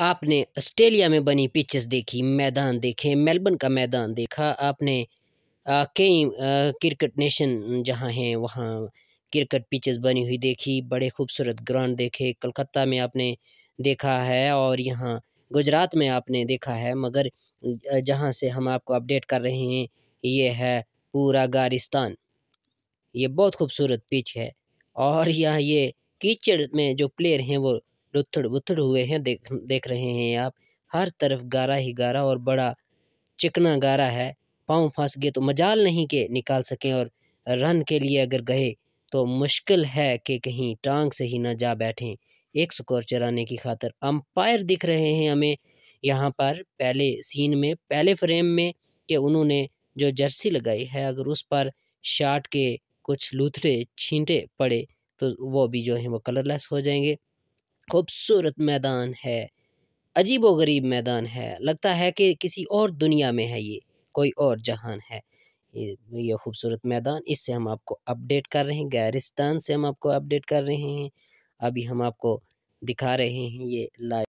आपने ऑस्ट्रेलिया में बनी पिचेस देखी मैदान देखे मेलबर्न का मैदान देखा आपने कई क्रिकेट नेशन जहाँ हैं वहाँ क्रिकेट पिचेस बनी हुई देखी बड़े खूबसूरत ग्राउंड देखे कलकत्ता में आपने देखा है और यहाँ गुजरात में आपने देखा है मगर जहाँ से हम आपको अपडेट कर रहे हैं ये है पूरा गारिस्तान ये बहुत खूबसूरत पिच है और यहाँ ये कीचड़ में जो प्लेयर हैं वो लुथड़ बुथड़ हुए हैं देख देख रहे हैं आप हर तरफ गारा ही गारा और बड़ा चिकना गारा है पाँव फंस गए तो मजाल नहीं के निकाल सकें और रन के लिए अगर गए तो मुश्किल है कि कहीं टांग से ही ना जा बैठें एक स्कोर चराने की खातर अंपायर दिख रहे हैं हमें यहाँ पर पहले सीन में पहले फ्रेम में कि उन्होंने जो जर्सी लगाई है अगर उस पर शार्ट के कुछ लूथड़े छींटे पड़े तो वो भी जो है वो कलरलेस हो जाएंगे खूबसूरत मैदान है व गरीब मैदान है लगता है कि किसी और दुनिया में है ये कोई और जहान है ये खूबसूरत मैदान इससे हम आपको अपडेट कर रहे हैं गैरिस्तान से हम आपको अपडेट कर रहे हैं अभी हम आपको दिखा रहे हैं ये लाइव